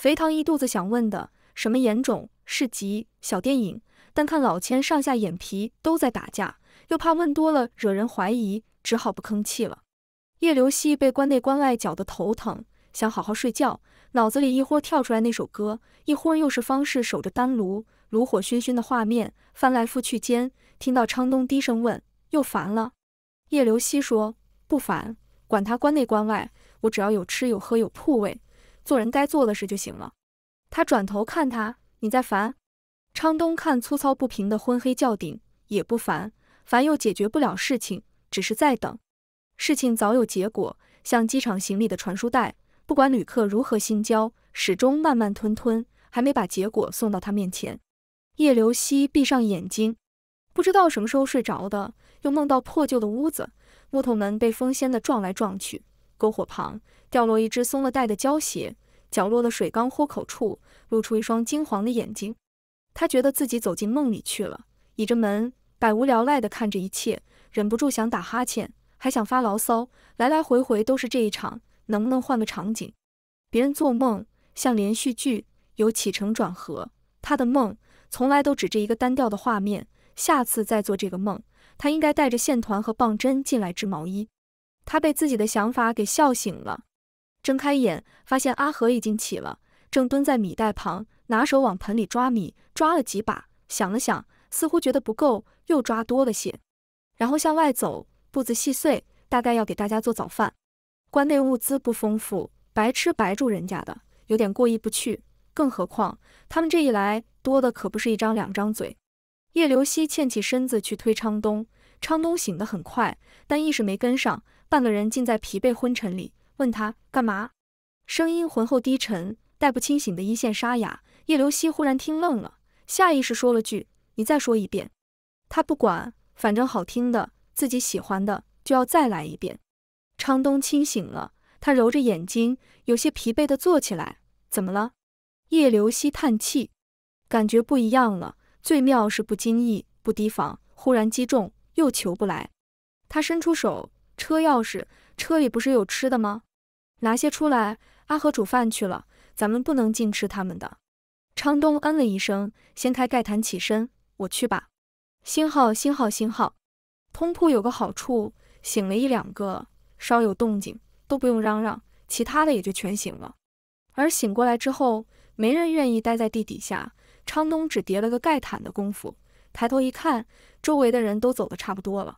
肥唐一肚子想问的什么眼肿、市集、小电影，但看老千上下眼皮都在打架，又怕问多了惹人怀疑，只好不吭气了。叶流西被关内关外搅得头疼，想好好睡觉，脑子里一忽儿跳出来那首歌，一忽儿又是方氏守着丹炉，炉火熏熏的画面，翻来覆去间，听到昌东低声问：“又烦了？”叶流西说：“不烦，管他关内关外，我只要有吃有喝有铺位。”做人该做的事就行了。他转头看他，你在烦？昌东看粗糙不平的昏黑轿顶，也不烦，烦又解决不了事情，只是在等。事情早有结果，像机场行李的传输带，不管旅客如何心焦，始终慢慢吞吞，还没把结果送到他面前。叶流西闭上眼睛，不知道什么时候睡着的，又梦到破旧的屋子，木头门被风掀的撞来撞去。篝火旁掉落一只松了带的胶鞋，角落的水缸豁口处露出一双金黄的眼睛。他觉得自己走进梦里去了，倚着门，百无聊赖地看着一切，忍不住想打哈欠，还想发牢骚。来来回回都是这一场，能不能换个场景？别人做梦像连续剧，有起承转合，他的梦从来都只这一个单调的画面。下次再做这个梦，他应该带着线团和棒针进来织毛衣。他被自己的想法给笑醒了，睁开眼发现阿和已经起了，正蹲在米袋旁，拿手往盆里抓米，抓了几把，想了想，似乎觉得不够，又抓多了些，然后向外走，步子细碎，大概要给大家做早饭。关内物资不丰富，白吃白住人家的，有点过意不去，更何况他们这一来，多的可不是一张两张嘴。叶流西欠起身子去推昌东，昌东醒得很快，但意识没跟上。半个人浸在疲惫昏沉里，问他干嘛？声音浑厚低沉，带不清醒的一线沙哑。叶流西忽然听愣了，下意识说了句：“你再说一遍。”他不管，反正好听的，自己喜欢的，就要再来一遍。昌东清醒了，他揉着眼睛，有些疲惫的坐起来。怎么了？叶流西叹气，感觉不一样了。最妙是不经意，不提防，忽然击中，又求不来。他伸出手。车钥匙，车里不是有吃的吗？拿些出来。阿和煮饭去了，咱们不能尽吃他们的。昌东嗯了一声，掀开盖毯起身，我去吧。星号星号星号，通铺有个好处，醒了一两个，稍有动静都不用嚷嚷，其他的也就全醒了。而醒过来之后，没人愿意待在地底下。昌东只叠了个盖毯的功夫，抬头一看，周围的人都走的差不多了。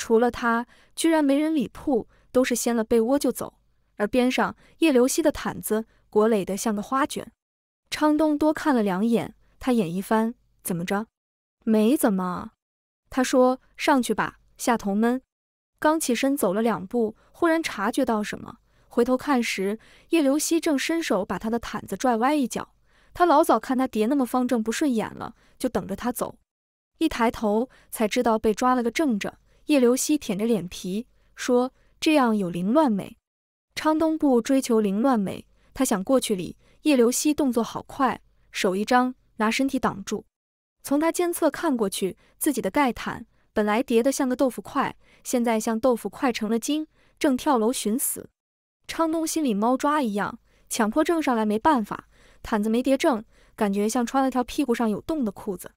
除了他，居然没人理铺，都是掀了被窝就走。而边上叶流西的毯子裹累的像个花卷。昌东多看了两眼，他眼一翻，怎么着？没怎么。他说上去吧，下头闷。刚起身走了两步，忽然察觉到什么，回头看时，叶流西正伸手把他的毯子拽歪一脚。他老早看他叠那么方正不顺眼了，就等着他走。一抬头才知道被抓了个正着。叶流西舔着脸皮说：“这样有凌乱美。”昌东不追求凌乱美，他想过去里叶流西动作好快，手一张拿身体挡住。从他肩侧看过去，自己的盖毯本来叠得像个豆腐块，现在像豆腐块成了精，正跳楼寻死。昌东心里猫抓一样，强迫症上来没办法，毯子没叠正，感觉像穿了条屁股上有洞的裤子。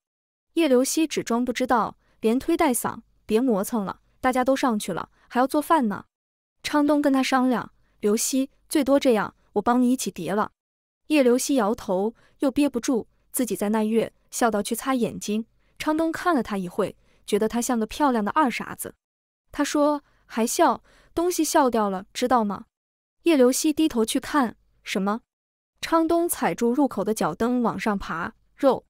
叶流西只装不知道，连推带搡。别磨蹭了，大家都上去了，还要做饭呢。昌东跟他商量，刘希最多这样，我帮你一起叠了。叶刘希摇头，又憋不住，自己在那月笑到去擦眼睛。昌东看了他一会，觉得他像个漂亮的二傻子。他说还笑，东西笑掉了，知道吗？叶刘希低头去看什么，昌东踩住入口的脚蹬往上爬，肉。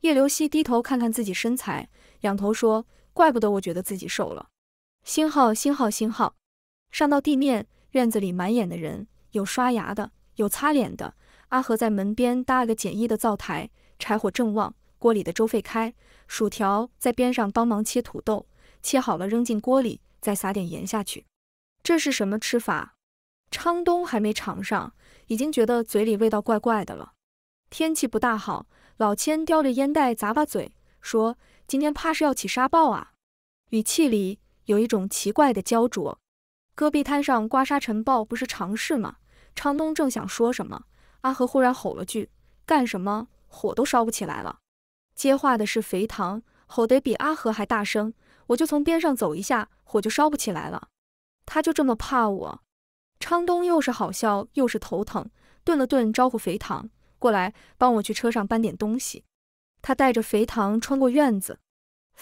叶刘希低头看看自己身材，仰头说。怪不得我觉得自己瘦了。星号星号星号，上到地面，院子里满眼的人，有刷牙的，有擦脸的。阿和在门边搭了个简易的灶台，柴火正旺，锅里的粥沸开。薯条在边上帮忙切土豆，切好了扔进锅里，再撒点盐下去。这是什么吃法？昌东还没尝上，已经觉得嘴里味道怪怪的了。天气不大好，老千叼着烟袋咂巴嘴，说。今天怕是要起沙暴啊，语气里有一种奇怪的焦灼。戈壁滩上刮沙尘暴不是常事吗？昌东正想说什么，阿和忽然吼了句：“干什么？火都烧不起来了。”接话的是肥唐，吼得比阿和还大声：“我就从边上走一下，火就烧不起来了。”他就这么怕我。昌东又是好笑又是头疼，顿了顿，招呼肥唐过来，帮我去车上搬点东西。他带着肥唐穿过院子。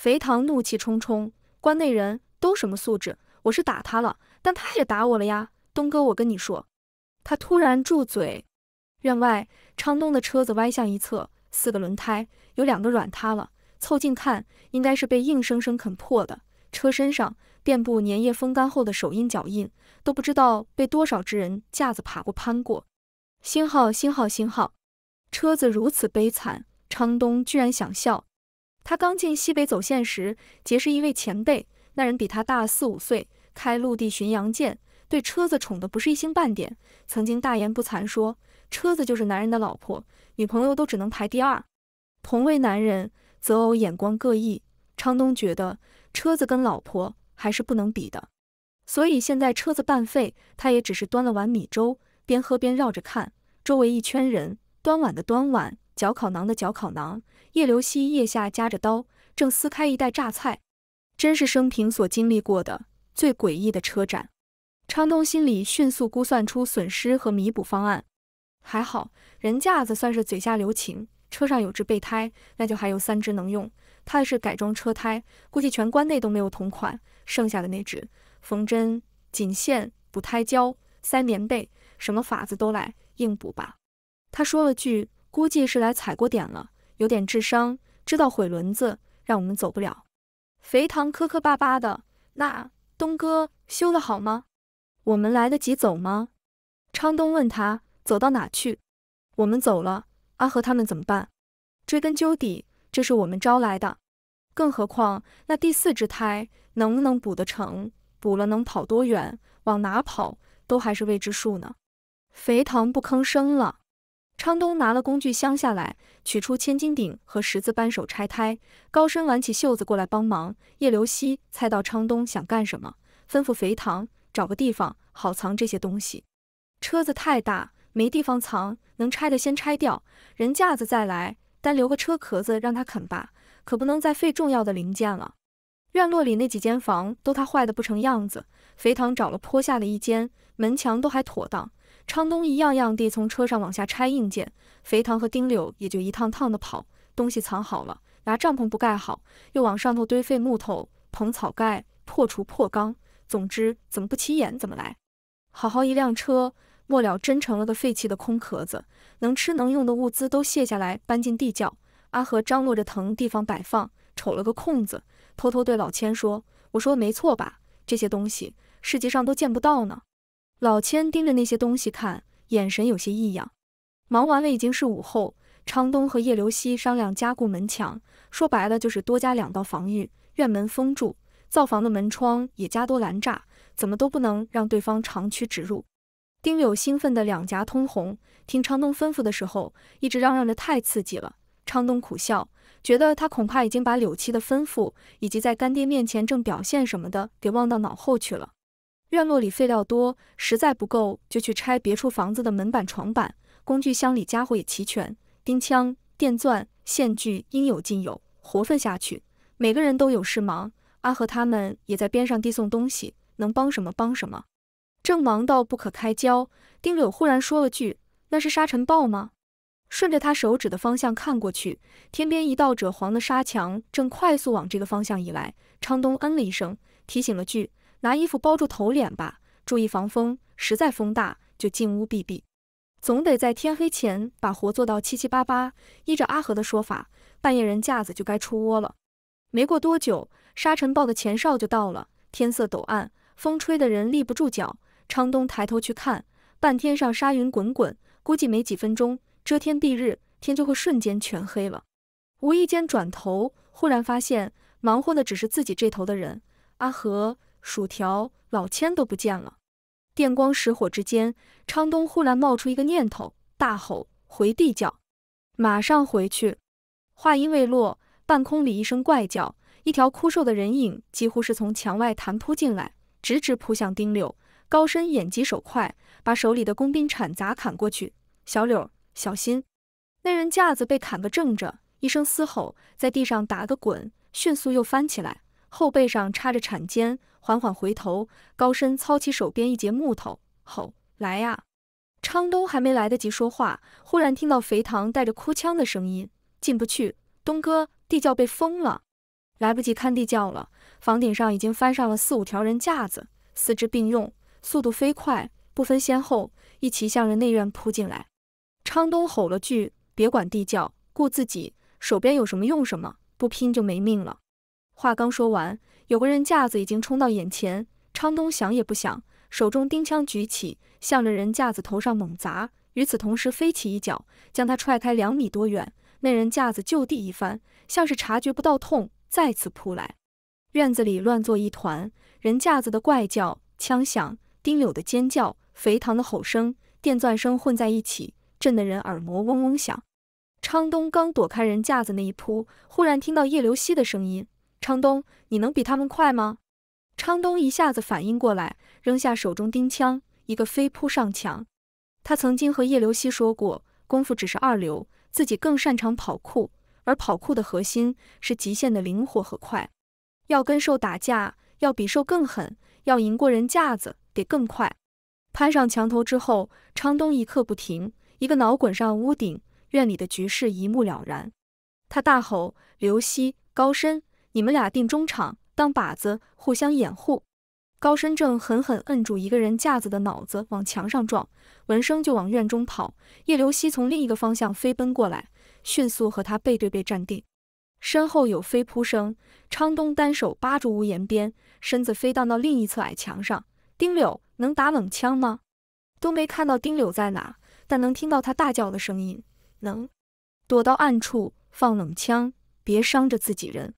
肥唐怒气冲冲，关内人都什么素质？我是打他了，但他也打我了呀！东哥，我跟你说，他突然住嘴。院外，昌东的车子歪向一侧，四个轮胎有两个软塌了。凑近看，应该是被硬生生啃破的。车身上遍布粘液风干后的手印脚印，都不知道被多少只人架子爬过攀过。星号星号星号，车子如此悲惨，昌东居然想笑。他刚进西北走线时，结识一位前辈，那人比他大四五岁，开陆地巡洋舰，对车子宠的不是一星半点。曾经大言不惭说，车子就是男人的老婆，女朋友都只能排第二。同为男人，择偶眼光各异。昌东觉得车子跟老婆还是不能比的，所以现在车子半废，他也只是端了碗米粥，边喝边绕着看周围一圈人，端碗的端碗。脚烤囊的脚烤囊，叶流西腋下夹着刀，正撕开一袋榨菜。真是生平所经历过的最诡异的车展。昌东心里迅速估算出损失和弥补方案。还好人架子算是嘴下留情，车上有只备胎，那就还有三只能用。的是改装车胎，估计全关内都没有同款。剩下的那只，缝针、紧线、补胎胶、塞棉被，什么法子都来硬补吧。他说了句。估计是来踩过点了，有点智商，知道毁轮子，让我们走不了。肥唐磕磕巴巴的，那东哥修得好吗？我们来得及走吗？昌东问他，走到哪去？我们走了，阿和他们怎么办？追根究底，这是我们招来的。更何况那第四只胎能不能补得成，补了能跑多远，往哪跑都还是未知数呢。肥唐不吭声了。昌东拿了工具箱下来，取出千斤顶和十字扳手拆胎。高深挽起袖子过来帮忙。叶流西猜到昌东想干什么，吩咐肥堂找个地方好藏这些东西。车子太大，没地方藏，能拆的先拆掉，人架子再来，单留个车壳子让他啃吧，可不能再费重要的零件了。院落里那几间房都他坏的不成样子，肥堂找了坡下的一间，门墙都还妥当。昌东一样样地从车上往下拆硬件，肥唐和丁柳也就一趟趟的跑，东西藏好了，拿帐篷不盖好，又往上头堆废木头、棚草盖，破除破缸，总之怎么不起眼怎么来。好好一辆车，末了真成了个废弃的空壳子，能吃能用的物资都卸下来搬进地窖。阿和张罗着腾地方摆放，瞅了个空子，偷偷对老千说：“我说的没错吧？这些东西世界上都见不到呢。”老千盯着那些东西看，眼神有些异样。忙完了已经是午后，昌东和叶流西商量加固门墙，说白了就是多加两道防御，院门封住，灶房的门窗也加多拦栅，怎么都不能让对方长驱直入。丁柳兴奋得两颊通红，听昌东吩咐的时候一直嚷嚷着太刺激了。昌东苦笑，觉得他恐怕已经把柳七的吩咐以及在干爹面前正表现什么的给忘到脑后去了。院落里废料多，实在不够就去拆别处房子的门板、床板。工具箱里家伙也齐全，钉枪、电钻、线锯应有尽有。活分下去，每个人都有事忙。阿和他们也在边上递送东西，能帮什么帮什么。正忙到不可开交，丁柳忽然说了句：“那是沙尘暴吗？”顺着他手指的方向看过去，天边一道赭黄的沙墙正快速往这个方向移来。昌东嗯了一声，提醒了句。拿衣服包住头脸吧，注意防风。实在风大，就进屋避避。总得在天黑前把活做到七七八八。依着阿和的说法，半夜人架子就该出窝了。没过多久，沙尘暴的前哨就到了，天色陡暗，风吹的人立不住脚。昌东抬头去看，半天上沙云滚滚，估计没几分钟，遮天蔽日，天就会瞬间全黑了。无意间转头，忽然发现，忙活的只是自己这头的人，阿和。薯条、老千都不见了。电光石火之间，昌东忽然冒出一个念头，大吼：“回地窖，马上回去！”话音未落，半空里一声怪叫，一条枯瘦的人影几乎是从墙外弹扑进来，直直扑向丁柳。高深眼疾手快，把手里的工兵铲砸砍过去：“小柳，小心！”那人架子被砍个正着，一声嘶吼，在地上打个滚，迅速又翻起来。后背上插着铲尖，缓缓回头，高深操起手边一截木头，吼：“来呀！”昌东还没来得及说话，忽然听到肥唐带着哭腔的声音：“进不去，东哥，地窖被封了，来不及看地窖了。房顶上已经翻上了四五条人架子，四肢并用，速度飞快，不分先后，一齐向着内院扑进来。”昌东吼了句：“别管地窖，顾自己，手边有什么用什么，不拼就没命了。”话刚说完，有个人架子已经冲到眼前。昌东想也不想，手中钉枪举起，向着人架子头上猛砸。与此同时，飞起一脚，将他踹开两米多远。那人架子就地一翻，像是察觉不到痛，再次扑来。院子里乱作一团，人架子的怪叫、枪响、丁柳的尖叫、肥唐的吼声、电钻声混在一起，震得人耳膜嗡嗡响。昌东刚躲开人架子那一扑，忽然听到叶流西的声音。昌东，你能比他们快吗？昌东一下子反应过来，扔下手中钉枪，一个飞扑上墙。他曾经和叶流西说过，功夫只是二流，自己更擅长跑酷，而跑酷的核心是极限的灵活和快。要跟兽打架，要比兽更狠，要赢过人架子得更快。攀上墙头之后，昌东一刻不停，一个脑滚上屋顶，院里的局势一目了然。他大吼：“流西，高深！”你们俩定中场当靶子，互相掩护。高深正狠狠摁住一个人架子的脑子往墙上撞，闻声就往院中跑。叶流西从另一个方向飞奔过来，迅速和他背对背站定。身后有飞扑声，昌东单手扒住屋檐边，身子飞荡到另一侧矮墙上。丁柳能打冷枪吗？都没看到丁柳在哪，但能听到他大叫的声音。能，躲到暗处放冷枪，别伤着自己人。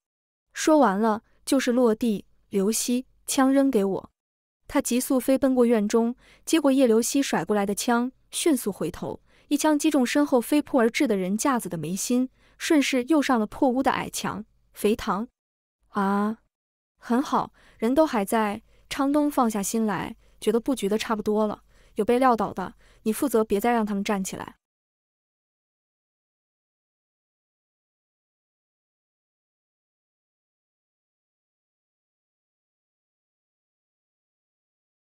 说完了，就是落地，刘希，枪扔给我。他急速飞奔过院中，接过叶刘希甩过来的枪，迅速回头，一枪击中身后飞扑而至的人架子的眉心，顺势又上了破屋的矮墙。肥唐啊，很好，人都还在。昌东放下心来，觉得布局的差不多了。有被撂倒的，你负责别再让他们站起来。